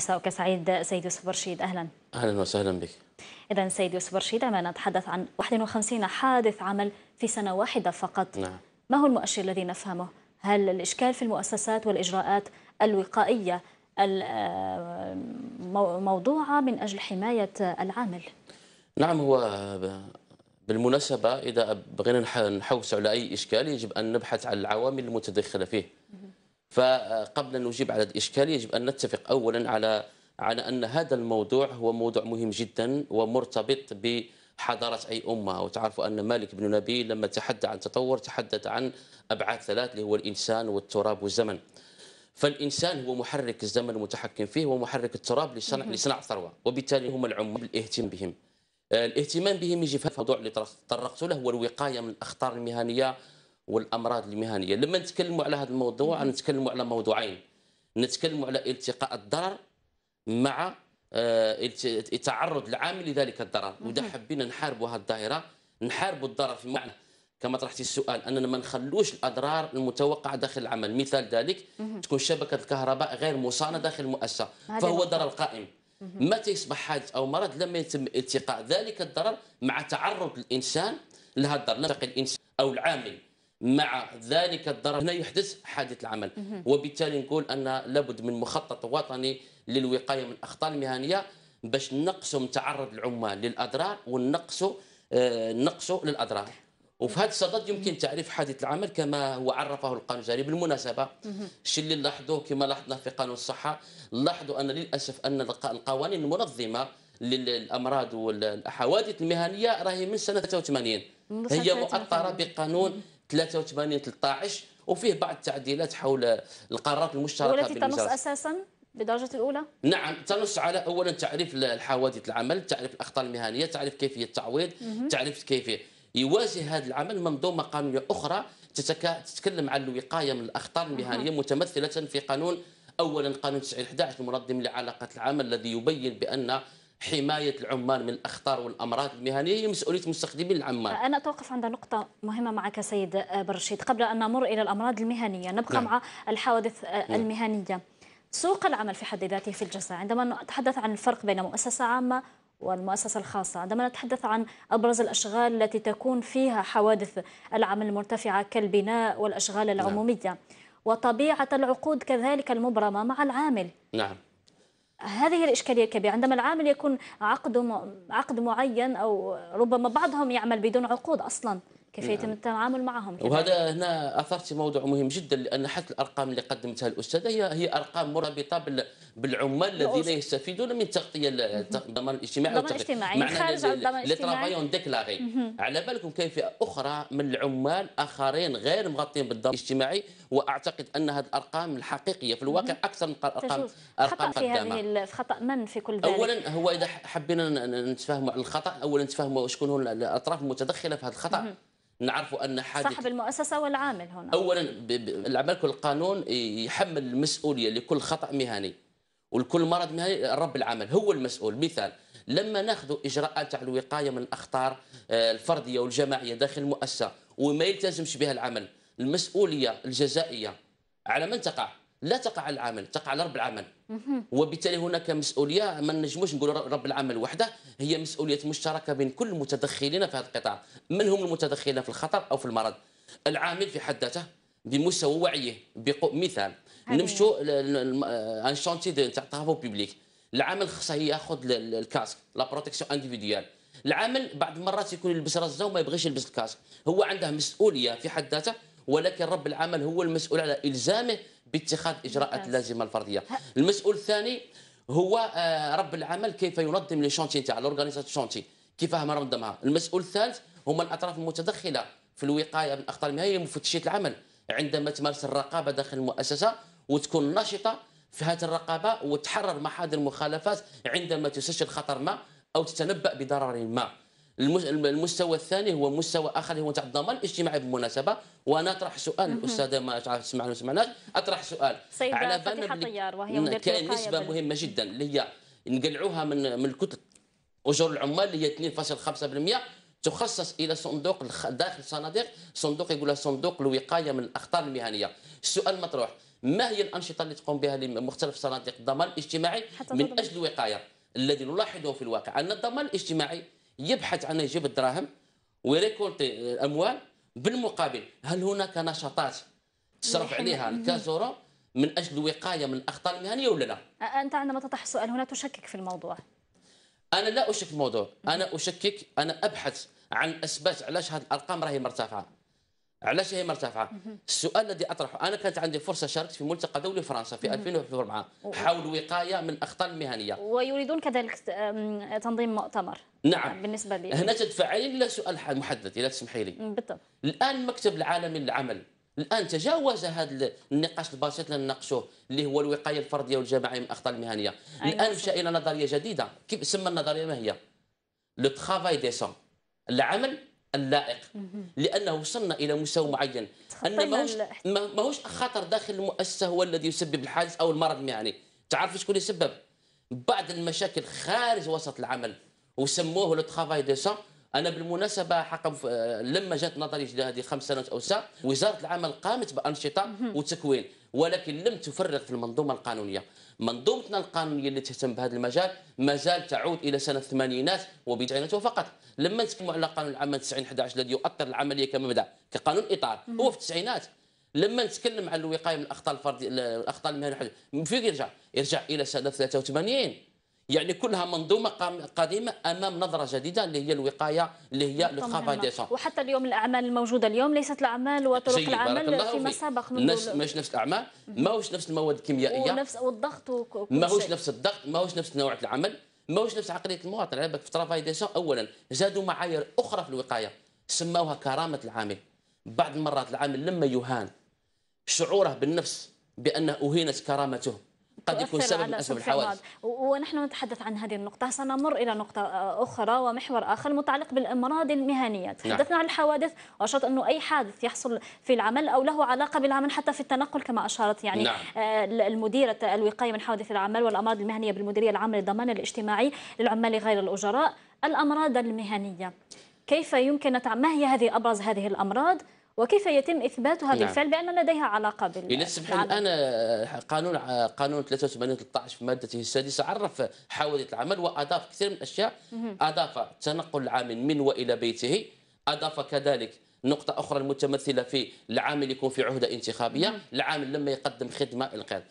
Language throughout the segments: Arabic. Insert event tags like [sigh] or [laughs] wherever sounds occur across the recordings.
مساءك سعيد سيد يوسف برشيد اهلا اهلا وسهلا بك اذا سيد يوسف برشيد ما نتحدث عن 51 حادث عمل في سنه واحده فقط نعم ما هو المؤشر الذي نفهمه هل الاشكال في المؤسسات والاجراءات الوقائيه الموضوعه آه، من اجل حمايه العامل نعم هو آه، بالمناسبه اذا بغينا نحوس على اي اشكال يجب ان نبحث عن العوامل المتدخله فيه فقبل أن نجيب على الإشكال يجب أن نتفق أولا على على أن هذا الموضوع هو موضوع مهم جدا ومرتبط ب حضارة أي أمة وتعرفوا أن مالك بن نبي لما تحدى عن تطور تحدث عن أبعاد ثلاث اللي هو الإنسان والتراب والزمن فالإنسان هو محرك الزمن المتحكم فيه ومحرك التراب لصنع لصناع الثروه وبالتالي هم العمال بالاهتمام بهم الاهتمام بهم يجي في الموضوع اللي طرقت له هو الوقاية من الأخطار المهنية والامراض المهنيه لما نتكلموا على هذا الموضوع نتكلموا على موضوعين نتكلموا على التقاء الضرر مع آه، التعرض العامل لذلك الضرر وده حبينا نحاربوا هذه الظاهره نحاربوا الضرر في معنى كما طرحتي السؤال اننا ما نخلوش الاضرار المتوقعه داخل العمل مثال ذلك تكون شبكه الكهرباء غير مصانه داخل المؤسسه فهو ضرر قائم متى يصبح حادث او مرض لما يتم التقاء ذلك الضرر مع تعرض الانسان لهذا الضرر الانسان او العامل مع ذلك الضرر هنا يحدث حادث العمل وبالتالي نقول ان لابد من مخطط وطني للوقايه من الاخطاء المهنيه باش نقصوا تعرض العمال للاضرار ونقصوا آه، نقصوا للاضرار وفي هذا الصدد يمكن تعريف حادث العمل كما هو عرفه القانون الجاري بالمناسبه الشيء اللي نلاحظوه كما لاحظنا في قانون الصحه لاحظوا ان للاسف ان القوانين المنظمه للامراض والحوادث المهنيه راهي من سنه 83 هي مؤطره بقانون 83 13 وفيه بعض التعديلات حول القرارات المشتركه والتي تنص اساسا بالدرجة الأولى؟ نعم تنص على أولا تعريف الحوادث العمل، تعريف الاخطاء المهنية، تعريف كيفية التعويض، تعريف كيفية يواجه هذا العمل منظومة قانونية أخرى تتكلم عن الوقاية من الأخطار المهنية متمثلة في قانون أولا قانون 911 المنظم لعلاقات العمل الذي يبين بأن حمايه العمال من الاخطار والامراض المهنيه هي مسؤوليه مستخدمي العمال. انا اتوقف عند نقطه مهمه معك سيد آه، برشيد قبل ان نمر الى الامراض المهنيه نبقى نعم. مع الحوادث آه، نعم. المهنيه. سوق العمل في حد ذاته في الجزائر عندما نتحدث عن الفرق بين مؤسسه عامه والمؤسسة الخاصة عندما نتحدث عن أبرز الأشغال التي تكون فيها حوادث العمل المرتفعة كالبناء والأشغال نعم. العمومية نعم. وطبيعة العقود كذلك المبرمة مع العامل نعم هذه الإشكالية الكبيرة عندما العامل يكون عقد عقد معين أو ربما بعضهم يعمل بدون عقود أصلا كيف يتم نعم. التعامل معهم وهذا هنا اثرت موضوع مهم جدا لان حتى الارقام اللي قدمتها الاستاذه هي هي ارقام مرتبطه بالعمال الذين يستفيدون من تغطيه الضمان الاجتماعي الضمان الاجتماعي خارج عن الضمان الاجتماعي ديكلاغي على بالكم كاين فئه اخرى من العمال اخرين غير مغطين بالضمان الاجتماعي واعتقد ان هذه الارقام الحقيقيه في الواقع اكثر من الارقام ارقام في هذه خطا من في كل ذلك اولا هو اذا حبينا نتفاهموا على الخطا اولا نتفاهموا شكون هو الاطراف المتدخله في هذا الخطا نعرفوا ان حادث صاحب المؤسسه والعامل هنا اولا العمل القانون يحمل المسؤوليه لكل خطا مهني ولكل مرض مهني رب العمل هو المسؤول مثال لما ناخذ اجراءات تاع الوقايه من الاخطار آه، الفرديه والجماعيه داخل المؤسسه وما يلتزمش بها العمل المسؤوليه الجزائيه على من تقع؟ لا تقع على العامل تقع على رب العمل وبالتالي هناك مسؤوليه ما نجموش نقول رب العمل وحده هي مسؤوليه مشتركه بين كل المتدخلين في هذا القطاع من هم المتدخلين في الخطر او في المرض العامل في حد ذاته بمستوى وعيه مثال نمشوا ان شونتي تاع طافو بيبليك العامل خصه ياخذ الكاسك لا بروتيكسيون انديفيديال العامل بعض المرات يكون يلبس رزه وما يبغيش يلبس الكاسك هو عنده مسؤوليه في حد ذاته ولكن رب العمل هو المسؤول على الزامه باتخاذ الاجراءات اللازمه الفرديه المسؤول الثاني هو آه، رب العمل كيف ينظم لي شونتي تاع لورغانيزات شونتي كيفاه ننظمها المسؤول الثالث هما الاطراف المتدخله في الوقايه من اخطار المهنيه مفتشيه العمل عندما تمارس الرقابه داخل المؤسسه وتكون نشطه في هذه الرقابه وتحرر محاذر المخالفات عندما تسجل خطر ما او تتنبا بضرر ما المستوى الثاني هو مستوى اخر هو تاع الضمان الاجتماعي بالمناسبه وانا اطرح سؤال الاستاذه ما عارف سمعنا ما سمعناش اطرح سؤال على بالنا وهي كاين نسبه بال... مهمه جدا اللي هي نقلعوها من من الكتل اجور العمال اللي هي 2.5% تخصص الى صندوق داخل الصناديق صندوق يقولها صندوق الوقايه من الاخطار المهنيه السؤال المطروح ما هي الانشطه اللي تقوم بها مختلف صناديق الضمان الاجتماعي من اجل الوقايه الذي نلاحظه في الواقع ان الضمان الاجتماعي يبحث عن يجيب الدراهم ويريكولتي الاموال بالمقابل هل هناك نشاطات تصرف عليها الكازورو من اجل الوقايه من الاخطاء المهنيه ولا لا؟ انت عندما تطرح السؤال هنا تشكك في الموضوع. انا لا اشكك في الموضوع، انا اشكك انا ابحث عن اسباب علاش هذه الارقام راهي مرتفعه. علاش هي مرتفعه السؤال الذي اطرحه انا كانت عندي فرصه شاركت في ملتقى دولي فرنسا في 2004 حول وقايه من الاخطاء المهنيه ويريدون كذلك تنظيم مؤتمر نعم بالنسبه لي هنا تدفعين الى سؤال محدد اذا تسمحي لي بالطبع الان المكتب العالمي للعمل الان تجاوز هذا النقاش البسيط اللي نناقشوه اللي هو الوقايه الفرديه والجماعيه من الاخطاء المهنيه أيوة، الان مشى الى نظريه جديده كيف سمى النظريه ما هي لو ترافاي ديسون العمل اللائق لانه وصلنا الى مستوى معين ان ماهوش ماهوش خطر داخل المؤسسه هو الذي يسبب الحادث او المرض المهني يعني. تعرف شكون يسبب بعض المشاكل خارج وسط العمل وسموه لو ترافاي دو سان انا بالمناسبه حق لما جات نظري هذه خمس سنوات او سا وزاره العمل قامت بانشطه وتكوين ولكن لم تفرغ في المنظومه القانونيه منظومتنا القانونيه اللي تهتم بهذا المجال مازال تعود الى سنه الثمانينات وبالتسعينات فقط لما نتكلموا على قانون العام 90 11 الذي يؤطر العمليه كما بدا كقانون اطار هو في التسعينات لما نتكلم على الوقايه من الاخطاء الفرديه الاخطاء المهنيه فين يرجع؟ يرجع الى سنه 83 يعني كلها منظومه قديمه امام نظره جديده اللي هي الوقايه اللي هي الخافاديشن وحتى اليوم الاعمال الموجوده اليوم ليست الاعمال وطرق العمل فيما سبق من نفس ماهوش نفس الاعمال ماهوش نفس المواد الكيميائيه ونفس والضغط ماهوش نفس الضغط ماهوش نفس نوع العمل ماهوش نفس عقليه المواطن على يعني بالك في ترافايديشن اولا زادوا معايير اخرى في الوقايه سموها كرامه العامل بعض المرات العامل لما يهان شعوره بالنفس بانه اهينت كرامته قد يكون سبب من اسباب الحوادث ونحن نتحدث عن هذه النقطه سنمر الى نقطه آه، اخرى ومحور اخر متعلق بالامراض المهنيه نعم. تحدثنا نعم. عن الحوادث واشرت انه اي حادث يحصل في العمل او له علاقه بالعمل حتى في التنقل كما اشارت يعني نعم. آه، المديره الوقايه من حوادث العمل والامراض المهنيه بالمديريه العامه للضمان الاجتماعي للعمال غير الاجراء الامراض المهنيه كيف يمكن ما هي هذه ابرز هذه الامراض وكيف يتم اثباتها نعم. بالفعل بأن لديها علاقة بال لنفس الآن آه، قانون قانون 83 13 في مادته السادسة عرف حوادث العمل وأضاف كثير من الأشياء أضاف تنقل العامل من وإلى بيته أضاف كذلك نقطة أخرى المتمثلة في العامل يكون في عهدة انتخابية العامل لما يقدم خدمة القيادة.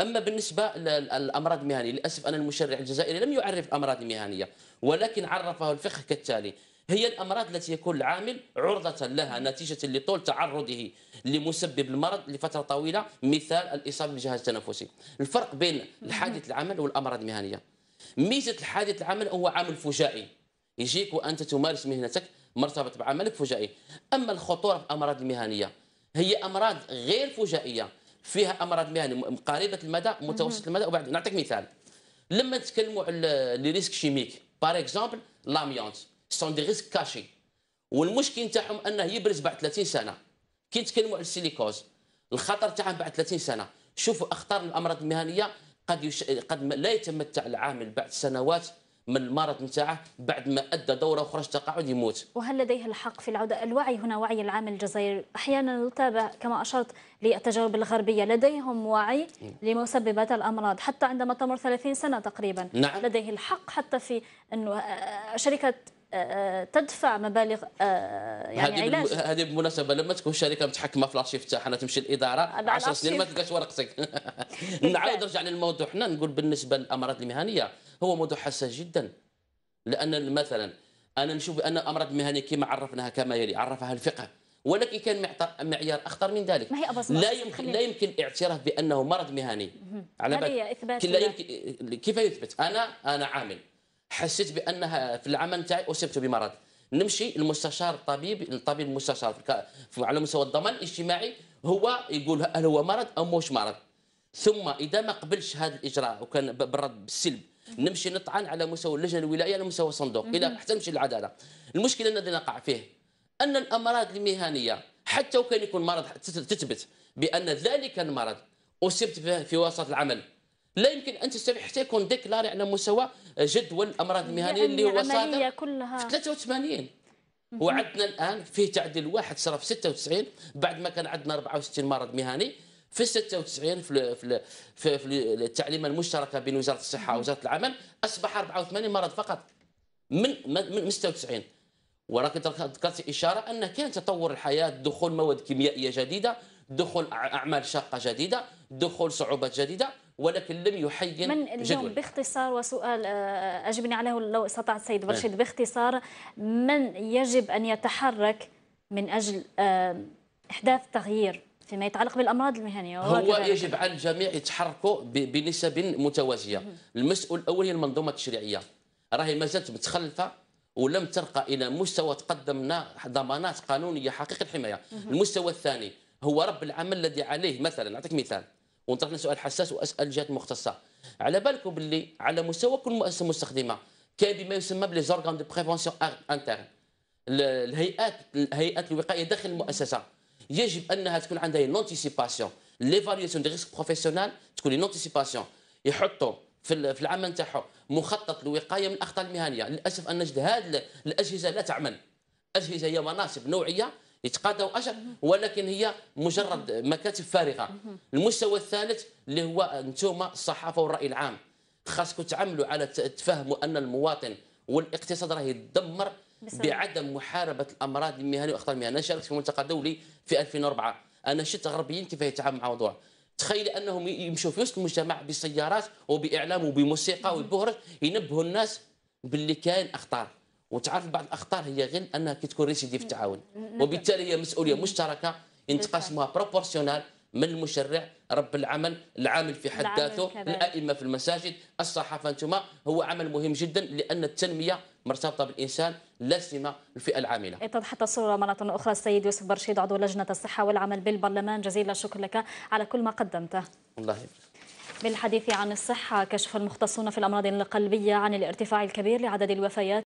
أما بالنسبة للأمراض المهنية للأسف أن المشرع الجزائري لم يعرف أمراض المهنية ولكن عرفه الفقه كالتالي هي الأمراض التي يكون العامل عرضة لها نتيجة لطول تعرضه لمسبب المرض لفترة طويلة مثال الإصابة بالجهاز التنفسي الفرق بين الحادث العمل والأمراض المهنية ميزة الحادث العمل هو عامل فجائي يجيك وأنت تمارس مهنتك مرتبط بعملك فجائي أما الخطورة في الأمراض المهنية هي أمراض غير فجائية فيها أمراض مهنية قريبة المدى متوسط المدى وبعد نعطيك مثال لما نتكلموا على لي ريسك شيميك باغ اكزومبل لاميونت سون دي ريسك كاشي والمشكل تاعهم انه يبرز بعد 30 سنه كي نتكلموا على السيليكوز الخطر تاعهم بعد 30 سنه شوفوا اخطار الامراض المهنيه قد يش... قد لا يتمتع العامل بعد سنوات من المرض نتاعه بعد ما ادى دوره اخرى تقاعد يموت. وهل لديه الحق في العوده؟ الوعي هنا وعي العامل الجزائري، احيانا نتابع كما اشرت للتجارب الغربيه، لديهم وعي لمسببات الامراض، حتى عندما تمر 30 سنه تقريبا نعم. لديه الحق حتى في انه آه، شركه تدفع مبالغ آه، يعني علاج هذه بالمناسبه لما تكون الشركه متحكمه في الارشيف تاعها تمشي الاداره 10 سنين ما تلقاش ورقتك [laughs] نعاود نرجع للموضوع حنا نقول بالنسبه للامراض المهنيه هو موضوع حساس جدا لان مثلا انا نشوف ان الامراض المهنيه كما عرفناها كما يلي عرفها الفقه ولكن كان معيار اخطر من ذلك ما هي لا يمكن لا يمكن الاعتراف بانه مرض مهني على بالك لا يمكن كيف يثبت انا انا عامل حسيت بانها في العمل نتاعي اصبت بمرض نمشي المستشار الطبيب الطبيب المستشار على مستوى الضمان الاجتماعي هو يقول هل هو مرض او موش مرض ثم اذا ما قبلش هذا الاجراء وكان بالرد بالسلب نمشي نطعن على مستوى اللجنه الولائيه على مستوى الصندوق الى حتى نمشي للعداله المشكله الذي نقع فيه ان الامراض المهنيه حتى وكان يكون مرض تثبت بان ذلك المرض اصبت في وسط العمل لا يمكن ان تستمع حتى يكون ديكلاري على مستوى آه، جدول الامراض المهنيه اللي هو صادر كلها في 83 وعدنا الان فيه تعديل واحد صار في 96 بعد ما كان عندنا 64 مرض مهني في 96 في في في, في التعليمه المشتركه بين وزاره الصحه ووزاره العمل اصبح 84 مرض فقط من من 96 ولكن ذكرت اشاره ان كان تطور الحياه دخول مواد كيميائيه جديده دخول اعمال شاقه جديده دخول صعوبات جديده ولكن لم يحين من اليوم جدول. باختصار وسؤال آه، اجبني عليه لو استطعت سيد برشيد نعم. باختصار من يجب ان يتحرك من اجل آه، احداث تغيير فيما يتعلق بالامراض المهنيه هو يجب على الجميع يتحركوا بنسب متوازيه المسؤول الاول هي المنظومه التشريعيه راهي مازالت متخلفه ولم ترقى الى مستوى تقدمنا ضمانات قانونيه حقيقيه الحمايه المستوى الثاني هو رب العمل الذي عليه مثلا نعطيك مثال وطرحنا سؤال حساس واسال الجهات المختصه على بالكم باللي على مستوى كل مؤسسه مستخدمه كاين بما يسمى بلي زورغان دو بريفونسيون انترن الهيئات الهيئات الوقايه داخل المؤسسه يجب انها تكون عندها لونتيسيباسيون فاليوسيون دي ريسك بروفيسيونال تكون لونتيسيباسيون يحطوا في العمل نتاعو مخطط الوقايه من الاخطاء المهنيه للاسف ان نجد هذه الاجهزه لا تعمل اجهزه هي مناصب نوعيه يتقاضوا اجر ولكن هي مجرد مكاتب فارغه المستوى الثالث اللي هو انتم الصحافه والراي العام خاصكم تعملوا على تفهموا ان المواطن والاقتصاد راه يدمر بعدم محاربه الامراض المهنيه واخطار المهنيه انا شاركت في ملتقى دولي في 2004 انا شفت غربيين كيف يتعاملوا مع الموضوع تخيل انهم يمشوا في وسط المجتمع بسيارات وباعلام وبموسيقى وبهرج ينبهوا الناس باللي كاين اخطار وتعرف بعض الاخطار هي غير انها كي تكون في التعاون نعم. وبالتالي هي مسؤوليه مشتركه ينتقاسمها بروبورسيونال من المشرع رب العمل العامل في حد ذاته الائمه في المساجد الصحافه انتما هو عمل مهم جدا لان التنميه مرتبطه بالانسان لا سيما الفئه العامله. اتضحت الصوره مره اخرى السيد يوسف برشيد عضو لجنه الصحه والعمل بالبرلمان جزيل الشكر لك على كل ما قدمته. الله يبارك. بالحديث عن الصحة كشف المختصون في الأمراض القلبية عن الارتفاع الكبير لعدد الوفيات